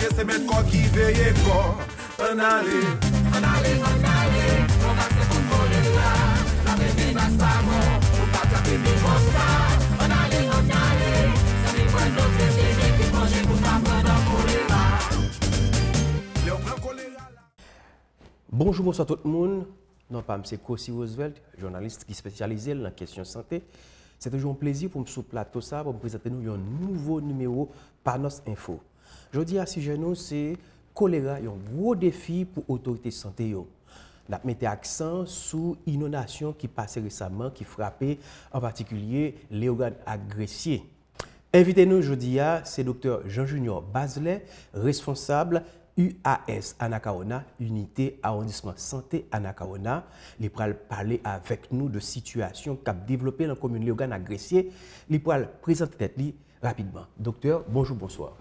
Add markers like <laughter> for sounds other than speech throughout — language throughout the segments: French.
Paske se met ko ki veye ko An ale An ale, an ale An vase pou kore la La bebi na sa mo Ou pata bebi mo sa An ale, an ale Sa mi pren do te bebe Ki manje pou ta mwen an kore la Le ou pren kore la Bonjour, bonsoir tout le monde. Non, pas M. Kossi Roosevelt, journaliste qui spécialisé dans la question santé. C'est toujours un plaisir pour me sous plateau ça pour me présenter nous un nouveau numéro Panos Info. Je dis à ces jeunes, c'est choléra un gros défi pour l'autorité santé. Nous avons mis accent sur l'inondation qui passait récemment, qui frappait en particulier les organes agressés. Invitez-nous aujourd'hui, c'est docteur Jean Junior Bazelet, responsable UAS Anacaona, Unité Arrondissement Santé Anacaona. Il va parler avec nous de situation a développé dans la commune Léogane agressée. Il va présenter rapidement. Docteur, bonjour, bonsoir.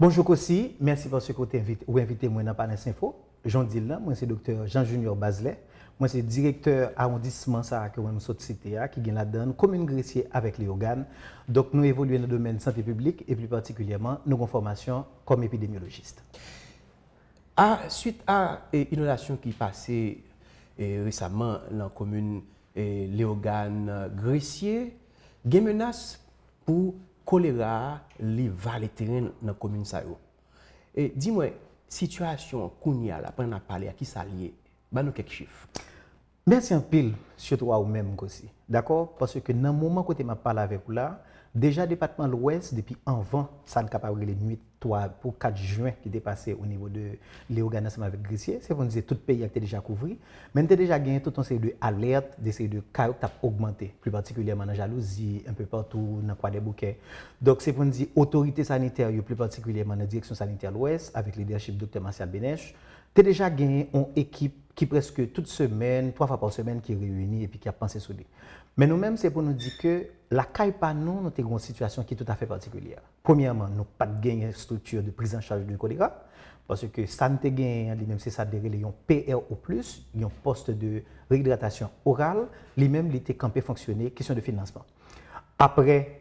Bonjour aussi, merci pour ce que vous avez invité moi dans Panel Info. Jean là, moi c'est docteur Jean Junior Baslet. Moi c'est directeur arrondissement ça que nous sommes cité hein, qui gagne la donne commune Gressier avec les organes. Donc nous évoluons dans le domaine santé publique et plus particulièrement nos formation comme épidémiologiste. À, ah, suite à une l'inondation qui passait récemment dans la commune Léogane Gressier, une menace pour choléra li vale terrain dans commune yo. Et dis-moi, situation qu'on a après on a parlé à qui ça lié, bah nous quelques chiffres. Merci un pile, surtout à vous-même aussi. D'accord Parce que dans le moment où je parle avec vous là, déjà département de l'Ouest, depuis avant, ça ne capable les nuits 3 pour 4 juin qui dépassait passé au niveau de l'organisme avec Grissier, c'est pour nous dire tout le pays était déjà couvert, mais nous déjà gagné toute une série d'alertes, des séries de cas qui ont augmenté, plus particulièrement dans la jalousie, un peu partout, dans quoi des bouquets. Donc c'est pour dire autorité sanitaire, plus particulièrement dans la direction sanitaire de l'Ouest, avec le leadership de Dr. Martial Benesch, tu as déjà gagné une équipe qui presque toute semaine, trois fois par semaine, qui est réunie et puis qui a pensé sur lui. Mais nous-mêmes, c'est pour nous dire que la CAIPA, nous, nous avons une situation qui est tout à fait particulière. Premièrement, nous n'avons pas de gain structure de prise en charge du choléra, parce que ça nous gain, hein, lui-même, c'est ça, des un PR plus, un poste de réhydratation orale, lui-même, il était campé fonctionner, question de financement. Après,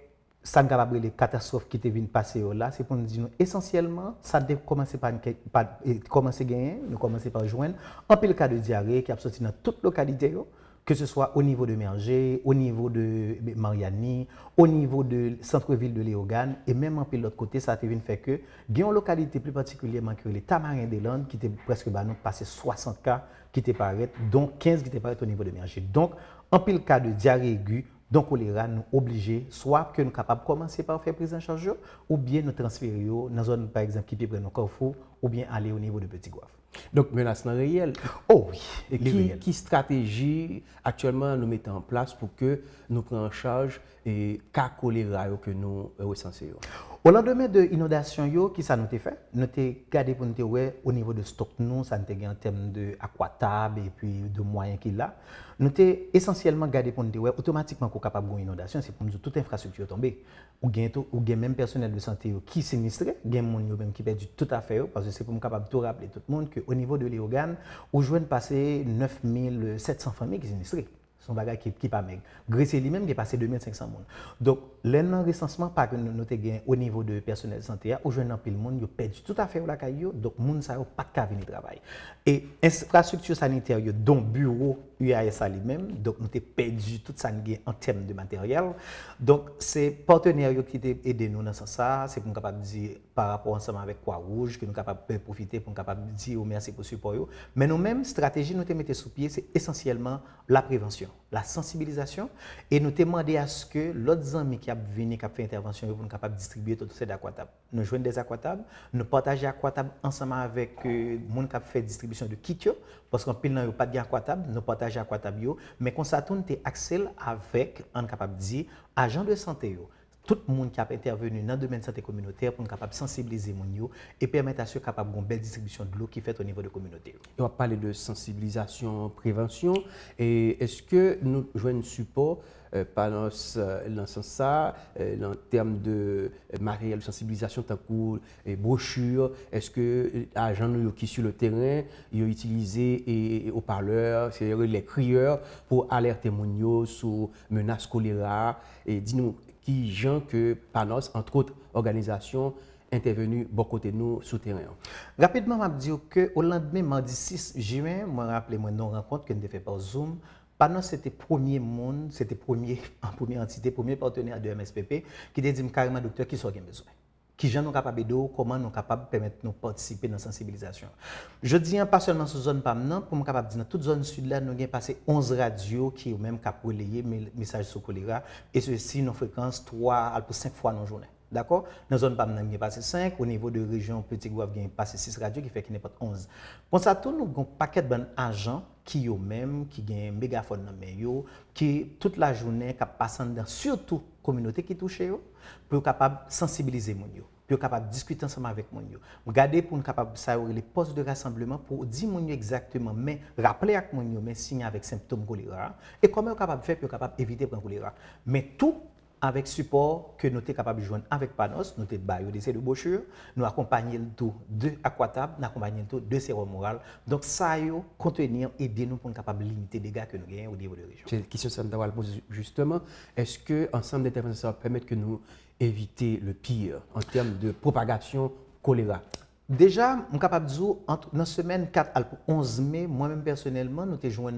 ça les catastrophes qui étaient passer là c'est pour nous dire essentiellement ça a commencé par par commencer gagner nous commencer par joindre en pile cas de diarrhée qui a sorti dans toute localité que ce soit au niveau de Merger, au niveau de Mariani, au niveau de centre-ville de Léogane, et même en pile l'autre côté, ça a été fait que, il une localité plus particulièrement que les Tamarins des Landes, qui était presque bah, nous passé 60 cas qui étaient paraît, dont 15 qui étaient paraît au niveau de Merger. Donc, en pile cas de diarrhée aiguë, donc, on nous oblige, soit que nous sommes capables de commencer par faire prise en charge, ou bien nous transférer dans une zone, par exemple, qui peut nos Carrefour, ou bien aller au niveau de Petit Gouaf. Donc, menace réelle. Oh oui, et qui, stratégie actuellement nous mettons en place pour que nous prenions en charge les cas choléra que nous euh, recensions O lan demè de inodasyon yo ki sa nou te fè, nou te gade pou nou te wè o nivou de stok nou, sa nou te gè an tem de akwa tab e pi de mwayen ki la, nou te esensyèlman gade pou nou te wè otomatikman kou kapab goun inodasyon, se pou mzou tout infrastruktu yo tombe. Ou gen men personel de sante yo ki sinistre, gen moun yo men ki pedi tout a fè yo, pasè se pou m kapab tou rappele tout moun ki o nivou de li o gan, ou jwen pase 9700 fami ki sinistre. son bagage qui qui pas maigre Grèce lui-même qui est passé 2500 monde donc le recensement pas que nous avons gain au niveau de personnel de santé au jeune en pile monde a perdu tout à fait la caillou donc monde ça pas qu'à venir travailler. et l'infrastructure sanitaire dont bureau UASA lui-même donc nous avons perdu tout ça en termes de matériel donc c'est partenaires qui ont aidé nous dans ce sens c'est pour capable dire par rapport ensemble avec Croix Rouge que nous capable profiter pour capable dire merci pour support mais nous-mêmes stratégie nous avons mis sous pied c'est essentiellement la prévention la sensibilisation, et nous demander à ce que l'autre amis qui a venu, qui a fait intervention, nous capable distribuer tout ces d'aquatab Nous jouons des Aquatab, nous partageons aquatables ensemble avec les euh, gens qui ont fait distribution de kits, parce qu'en pile, n'y pas pas d'aquatab nous partageons aquatables, mais qu'on s'attend à accès avec, on capable de dire, agents de santé tout le monde qui a intervenu dans le domaine de santé communautaire pour capable sensibiliser gens et permettre à ceux ont une belle distribution de l'eau qui fait au niveau de la communauté. On va parler de sensibilisation, prévention. Et est-ce que nous jouons un support euh, par euh, dans ce ça, euh, en termes de euh, matériel de sensibilisation, tant que et brochures, est-ce que les agents qui sont sur le terrain, ont utilisé haut parleurs, cest les crieurs, pour alerter gens sur menace choléra et dis-nous ki jan ke panos, antre ot, organizasyon intervenu bo kote nou souterrean. Rapidman map diyo ke, ou landme mandi 6 juen, mwen rappele mwen non rakont ke n de fe pa ou zoom, panos se te promye moun, se te promye, an <laughs> promye antite, promye partene a de MSPP, ki de di m kareman doktor ki so gen bezoye. qui gens nous capables de comment nous capables permettre nous participer dans la sensibilisation. Je dis hein, pas seulement sur zone pamnan pour nous capable dans toute zone sud là, nous avons passé 11 radios qui ont même cap relayer messages sur choléra et ceci nos fréquences 3 à 5 fois dans la journée. D'accord Dans la zone nous avons passé 5. Au niveau de région Petit Gouave, nous passé 6 radios qui fait qu'il n'y a pas 11. Pour ça, nous avons un paquet d'agents qui eux même qui ont un mégaphone dans les qui toute la journée, passent dans surtout communauté qui touche, pour capable sensibiliser mon gens pour capable discuter ensemble avec mon yo. Regarder pour capable ça les postes de rassemblement pour dire mon exactement mais rappeler avec mon mais signe avec symptômes choléra et comment capable faire pour capable éviter prendre choléra. Mais tout avec support que nous sommes capables de joindre avec Panos, nous sommes des de brochures, nous accompagnons le tout de Aquatab, nous accompagnons le tout de Sérum Moral. Donc ça, yo, contenir, aider nous pour être capables de limiter les dégâts que nous gagnons au niveau de la région. C'est une question que je poser justement. Est-ce que ensemble va permettre que nous éviter le pire en termes de propagation choléra Déjà, je suis capable de dire, entre, dans la semaine 4 à 11 mai, moi-même personnellement, nous avons joué,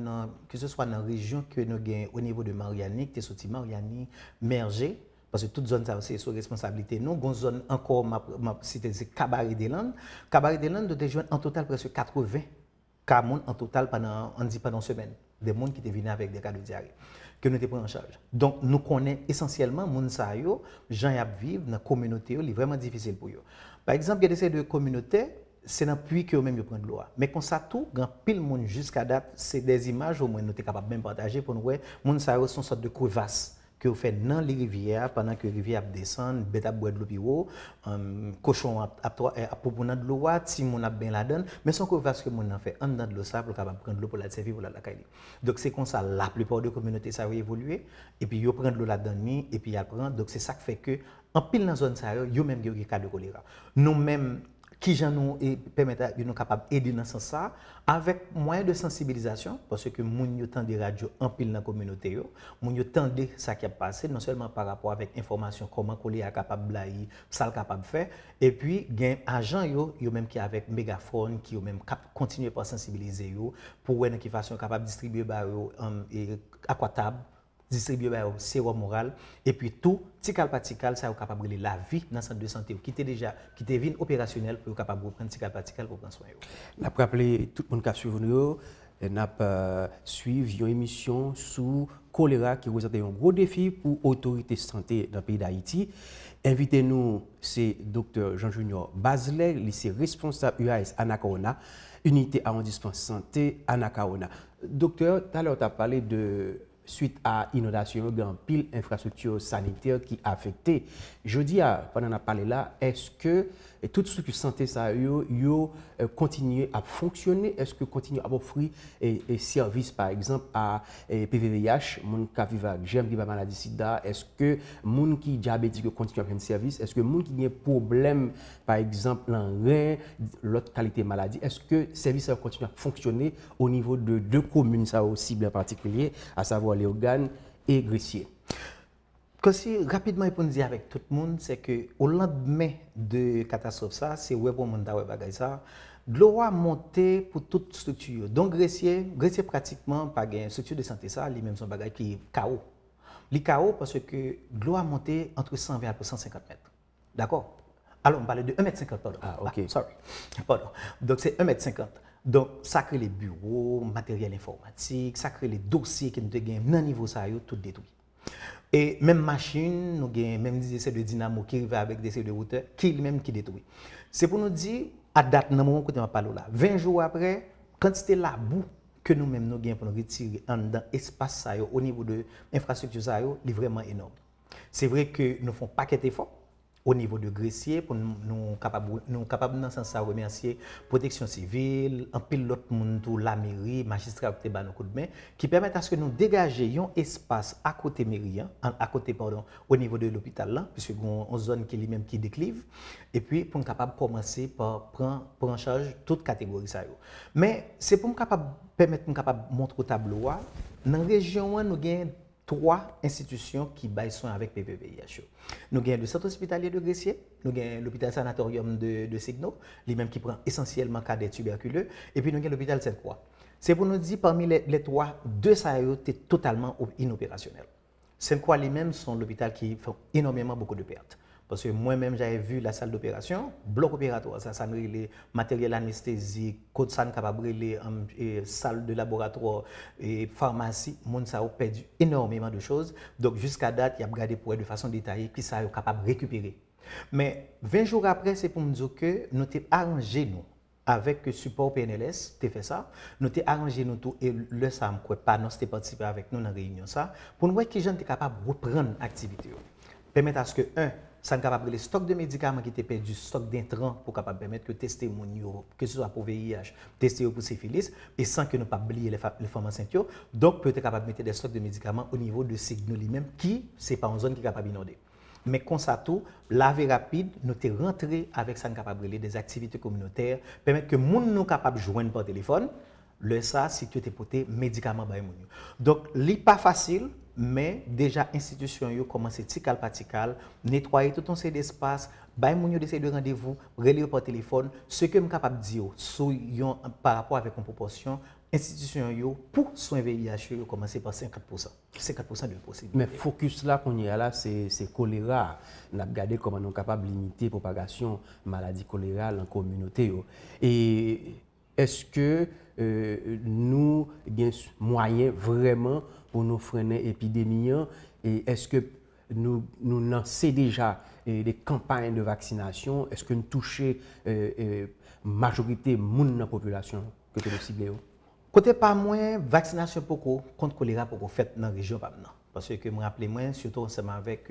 que ce soit dans la région que nous avons au niveau de Mariani, que sorti Mariani, Merger, parce que toute zone, c'est sous responsabilité. Nous, une zone encore, c'était Cabaret des Landes. Cabaret des Landes, nous avons joué en total presque 80 cas en total pendant, pendant une semaine. Des gens qui étaient venus avec des cas de diarrhée que nous avons pris en charge. Donc, nous connaissons essentiellement les gens qui vivent dans la communauté, c'est vraiment difficile pour eux. Par exemple, il y a des communautés, c'est dans le puits que même de l'eau. Mais comme ça tout, grand pile monde jusqu'à date, c'est des images au moins nous sommes capables de partager pour nous voir monde ça sont sorte de crevasse que vous faites dans les rivières pendant que les rivières descendent, bêta bois de l'eau, um, cochon à eh, de l'eau, si mon a bien la donne, mais son crevasse que mon a fait en dedans de l'eau pour capable prendre l'eau pour la servir pour la caille. Donc c'est comme ça la plupart des communautés ça va évoluer et puis ils prennent l'eau la donne et puis ils prennent donc c'est ça qui fait que Anpil nan zon sa yo, yo menm geyo ki kade kolera. Nou menm, ki jan nou e permeta, yo nou kapab edi nan san sa, avèk mwenye de sensibilizasyon, pwosè ke moun yo tende radio anpil nan kominote yo, moun yo tende sa ki ap pase, non selman par rapor avèk informasyon, koman kolera kapab blayi, sa l kapab fè, epwi gen ajan yo, yo menm ki avèk megafon, ki yo menm kontinye pou ansensibilize yo, pou wènen ki fasyon kapab distribye bar yo akwa euh, tab, distribuer le bah, sérum moral et puis tout tical patical ça est capable de la vie dans le centre de santé qui était déjà qui était opérationnel pour capable de prendre tical patical pour prendre soin. N'a pas rappelé tout le monde qui a suivi nous n'a pas euh, suivi une émission sur choléra qui représente un gros défi pour l'autorité de santé dans pays d'Haïti. Invitez-nous, c'est Dr Jean Junior Basler, lycée responsable UAS Anacaona, unité arrondissement santé Anacaona. Docteur, tout tu as parlé de suite à l'inondation, il y a une pile d'infrastructures sanitaires qui a affecté. Je dis, pendant qu'on a parlé là, est-ce que tout ce santé ça a euh, continue à fonctionner Est-ce que continue à offrir des services, par exemple, à PVVH, les gens qui vivent avec la maladie sida Est-ce que les gens qui sont diabétiques continuent à prendre service Est-ce que les gens qui ont des problèmes, par exemple, en rein, l'autre qualité de maladie, est-ce que les services continuent à fonctionner au niveau de deux communes, ça aussi, bien particulier, à savoir les organes et graissiers. Que si rapidement dire avec tout le monde, c'est que au lendemain de catastrophe ça, c'est ouais pour monde ça, l'eau a monté pour toute structure. Donc graissier, graissier pratiquement pas gain structure de santé ça, les même son bagage qui est chaos. Les chaos parce que l'eau a monté entre 120 et 150 mètres. D'accord Alors on parle de 1,50 m pardon. Ah OK. Ah, sorry. Pardon. Donc c'est 1 m donc, ça crée les bureaux, matériel informatique, ça les dossiers qui nous gagnent, même niveau ça, tout détruit. Et même machine, nous gagnons même des essais de dynamo qui arrivent avec des essais de hauteur, qui même qui détruit. C'est pour nous dire, à date, moment nous là, 20 jours après, quand c'était la boue que nous-mêmes nous pour nous retirer en dans l'espace au niveau de l'infrastructure ça, est vraiment énorme. C'est vrai que nous faisons pas qu'être effort au niveau de Gressier pour nous capables nous capables dans sens à remercier protection civile un pilote monde la mairie magistrat qui nous coup de main qui permettent à ce que nous dégagions espace à côté mairie hein, à côté pardon au niveau de l'hôpital là hein, puisque on zone qui lui-même qui déclive et puis pour capable commencer par prendre en charge toute catégorie ça mais c'est pour nous capable permettre nous capable montrer au tableau hein. dans région nous gagne trois institutions qui baillent soin avec PPPIHO. Nous avons le centre hospitalier de Gressier, nous avons l'hôpital sanatorium de, de Signo, lui qui prend essentiellement cas des tuberculeux, et puis nous avons l'hôpital saint croix C'est pour nous dire, parmi les, trois, deux ça étaient totalement inopérationnels. Sainte-Croix lui-même sont l'hôpital qui fait énormément beaucoup de pertes. Parce que moi-même, j'avais vu la salle d'opération, bloc opératoire, ça, ça les matériel anesthésique, code capable capable les euh, salle de laboratoire et pharmacie, monde ça a perdu énormément de choses. Donc jusqu'à date, il y a regardé pour de façon détaillée qui ça est capable de récupérer. Mais 20 jours après, c'est pour me dire que nous avons arrangé nous avec le support PNLS, tu fait ça, nous avons arrangé nous tout et le SAM, quoi, pas nous, participé avec nous dans la réunion ça, pour nous voir qui sont capables de reprendre l'activité. Permettre à ce que, un, ça nous capable les stocks de médicaments qui étaient perdus, stock d'intrants pour capable permettre que tester mon que ce soit pour VIH, tester pour syphilis, et sans que nous pas oublier les, formes femmes Donc, peut-être capable de mettre des stocks de médicaments au niveau de signaux lui-même qui, c'est pas une zone qui est capable d'inonder. Mais comme ça tout, laver rapide, nous sommes rentrés avec ça, nous des activités communautaires, permettre que les gens nous capables de joindre par téléphone, le ça, si tu étais porté médicaments par Donc, ce n'est pas facile, mais déjà institution yo commencé tical patical nettoyer tout un ces d'espace bay moun yo de rendez-vous relier par téléphone ce que me capable dire sou par rapport avec une proportion institution yo pour soin VIH yo commencé par 50% 50% de possible mais focus là qu'on y a là c'est c'est choléra n'a regardé comment on capable limiter propagation maladie choléra dans communauté yo et est-ce que euh, nous avons moyen vraiment pou nou frene epidemiyan, e eske nou nan se euh, deja de kampanye de vaksinasyon, eske nou touche euh, euh, majorite moun nan populasyon kote le Sibéo? Kote pa mwen, vaksinasyon poukou, kont kolera poukou fet nan rejou vam nan. Se ke mwen rappele mwen, soto anseman vek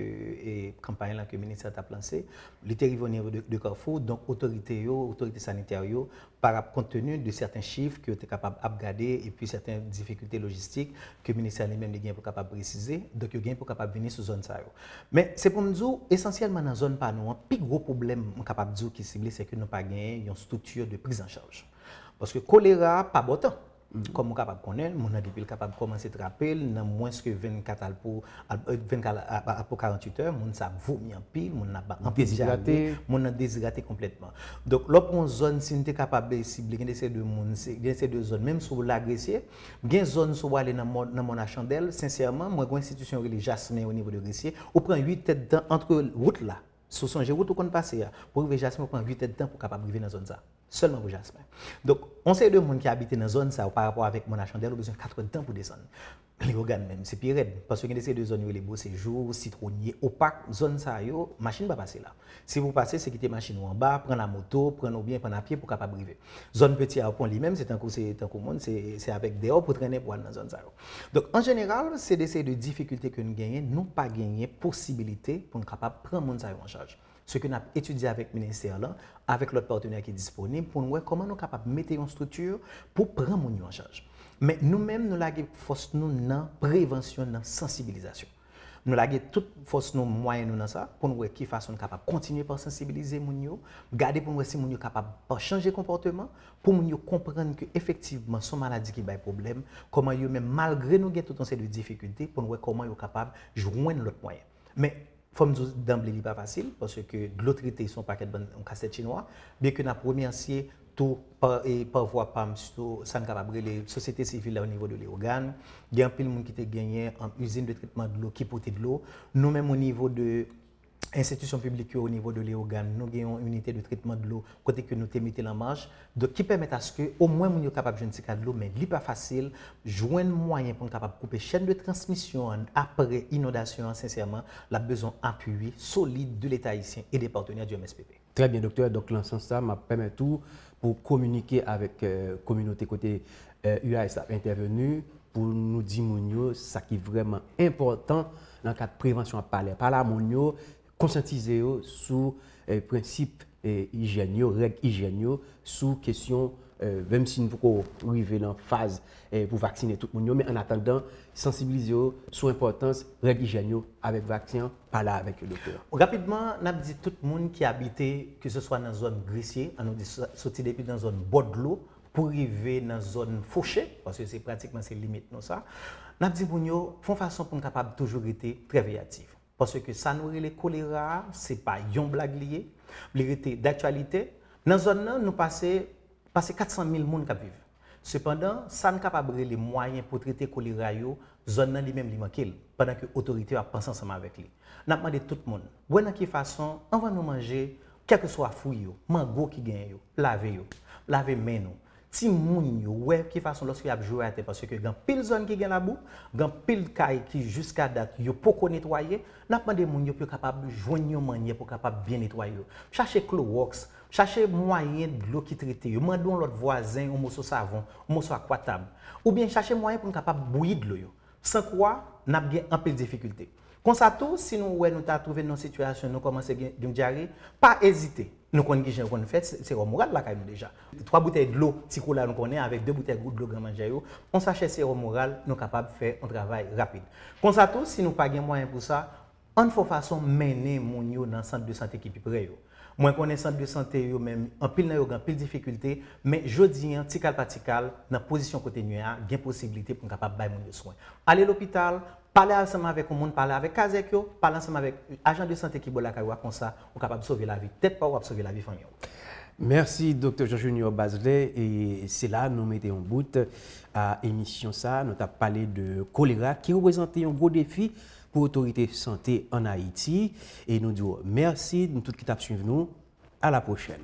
kampanyan euh, lan ke minister ta planse, li teri vonye de kofo, donk otorite yo, otorite sanitar yo, para kontenu de certain chif ke yo te kapab apgade, epi certain difikulte logistik ke minister li men de gen pou kapab prezise, dok yo gen pou kapab veni sou zon sa yo. Men, se pou mwen zou, esensyelman nan zon pa nou, an pi gro problem mwen kapab zou ki simle, se ke nou pa gen yon stouture de prizancharj. Paske kolera pa botan. Mm. Comme capable connaître, mon depuis capable commencer traper dans moins que 24 heures pour 24 ah, pour 48 heures, mon ça vomi en pile, mon n'a pas déshydraté, mon a déshydraté complètement. Donc l'autre zone si n'était capable de cibler ces deux monde, ces deux zones même sur l'agressé, gain zone sur aller dans mon dans mon chandelle, sincèrement, moi institution religieuse mais au niveau de Gressier, on prend 8 têtes entre route là. Sous son route qu'on passe pour arriver Jasmin on prend 8 têtes dedans pour capable arriver dans zone ça. Seulement pour Jasper. Donc, on sait deux monde qui habitent dans la zone ça, par rapport avec mon achandelle, on a besoin de 4 temps pour descendre. Les organes même, c'est pire. Parce que ces des zones, où les beaux séjours, citronniers, opaques, zone ça, yo, machine va passer là. Si vous passez, c'est quitter la machine en bas, prendre la moto, prendre bien, prendre à pied pour ne pas arriver. Zone petit à pont lui-même, c'est un coup, c'est un monde, c'est avec dehors pour traîner pour aller dans la zone ça. Donc, en général, c'est des de difficultés que nous gagnons, nous pas gagner possibilité pour ne pas prendre monde ça en charge ce que nous avons étudié avec le ministère, là, avec l'autre partenaire qui est disponible, pour nous voir comment nous sommes capables de mettre une structure pour prendre mon en charge. Mais nous-mêmes, nous avons force nous dans prévention, dans sensibilisation. Nous avons toute force, nos moyens dans ça, pour nous voir qui façon capable de continuer par sensibiliser mon garder pour nous si mon est capable de changer de comportement, pour nous comprendre que effectivement, son maladie qui un problème, comment nous, même malgré nous toutes ces difficultés, pour nous voir comment nous sommes capables de joindre l'autre moyen. Mais Fom d'emblée, pas facile parce que de l'autre côté, son paquet de en cassette chinois. Bien que première, remercié tout par, par voie par les sociétés civiles au niveau de l'Organe. Il y a un de monde qui a gagné en usine de traitement de l'eau qui potait de l'eau. Nous-mêmes, au niveau de institisyon publikyo ou nivou de le ogan, nou genyon unité de tritman de lou, kote ke nou temite lanmanj, do ki pemet aske, ou mwen moun yo kapap jen sika de lou, men li pa fasil, jwen mwayen pon kapap koupe chen de transmisyon, apre inodasyon, sinseyman, la bezon apuy solide de l'Etat Hissien e de partenia di MSPP. Trebyen doktor, doklansan sa, ma pemet ou, pou komunike avèk kominote kote UAS ap intervenu, pou nou di moun yo, sa ki vreman important, nan kat prevensyon ap pale. Pala moun yo, konsyantize euh, euh, yo sou prinsip higienyo, reg higienyo sou kesyon vem euh, si nou pou kou rive nan faz pou vaksine tout moun yo, men an atan dan sensibilize yo sou importans reg higienyo avek vaksin, pala avek loper. Rapidman, nap di tout moun ki abite, ki se swa nan zon grisye, an nou di soti depi nan zon bodlo, pou rive nan zon fouché, pwase se pratikman se limit nou sa, nap di moun yo fon fason pou m kapab toujou rite previyatif. Parce que ça nourrit les choléra, ce n'est pas une blague liée. d'actualité, dans la zone, nous passons 400 000 personnes qui vivent. Cependant, ça n'est les moyens pour traiter les choléra, la zone lui-même pendant que l'autorité a pensé ensemble avec lui. Nous avons à tout le monde, de quelle façon on va nous manger, quel que soit le mango qui gagne, laver, laver mains ti moun yo wè ki fason loske ap jwè parce que gen pil zon ki gen la bou, gen pil kay ki jiska dat yo netwaye, de moun yo pou kapab nettoyer yo manye pou kapab bien netwaye yo. Chache klo moyen chache mwayen lo ki ou savon, ou akwatab, ou bien chache mwayen pou kapab bouyi Sans yo. San kwa, nap gen an pil si nou wè nou ta trouve nou situasyon, nou komanse gen diare, pas. hésiter. Nou konen ki jen konen fet, seromoral la kay nou deja. 3 bouteille glou, si kou la nou konen, avèk 2 bouteille glou glou graman jayou, on sa chè seromoral, nou kapab fè an travay rapide. Kon sa tou, si nou pagyen mwanyan pou sa, Il faut façon mener mon yo dans centre de santé qui plus près Moi, moi connais centre de santé qui même en pile difficultés, yo je dis, difficulté mais jodi dans ti position que nous position il y a une possibilité pour capable faire des soins. soin à l'hôpital parler ensemble avec monde, parler avec les yo parler ensemble avec agents de santé qui sont là, comme ça ou capable sauver la vie peut-être pas ou sauver la vie famille Merci, Dr. Jean-Junior Baselet. Et c'est là que nous mettons en bout à l'émission. Nous avons parlé de choléra qui représente un gros défi pour l'autorité santé en Haïti. Et nous disons merci, de tout qui t'a nous. À la prochaine.